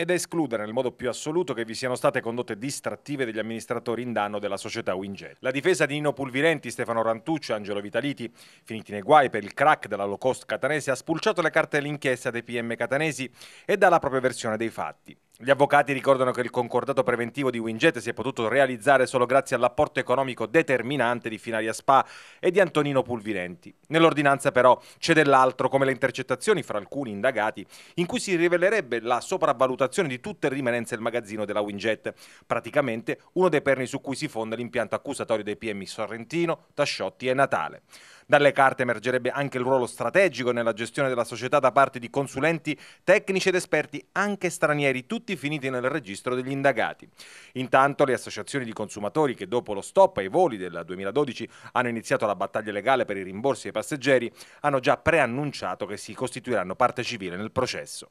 ed da escludere nel modo più assoluto che vi siano state condotte distrattive degli amministratori in danno della società Winget. La difesa di Nino Pulvirenti, Stefano Rantucci, Angelo Vitaliti, finiti nei guai per il crack della low cost catanese, ha spulciato le carte dell'inchiesta dei PM catanesi e dà la propria versione dei fatti. Gli avvocati ricordano che il concordato preventivo di Winget si è potuto realizzare solo grazie all'apporto economico determinante di Finaria Spa e di Antonino Pulvirenti. Nell'ordinanza però c'è dell'altro, come le intercettazioni fra alcuni indagati, in cui si rivelerebbe la sopravvalutazione di tutte le rimanenze del magazzino della Winget, praticamente uno dei perni su cui si fonda l'impianto accusatorio dei PM Sorrentino, Tasciotti e Natale. Dalle carte emergerebbe anche il ruolo strategico nella gestione della società da parte di consulenti, tecnici ed esperti, anche stranieri, tutti finiti nel registro degli indagati. Intanto le associazioni di consumatori che dopo lo stop ai voli del 2012 hanno iniziato la battaglia legale per i rimborsi ai passeggeri hanno già preannunciato che si costituiranno parte civile nel processo.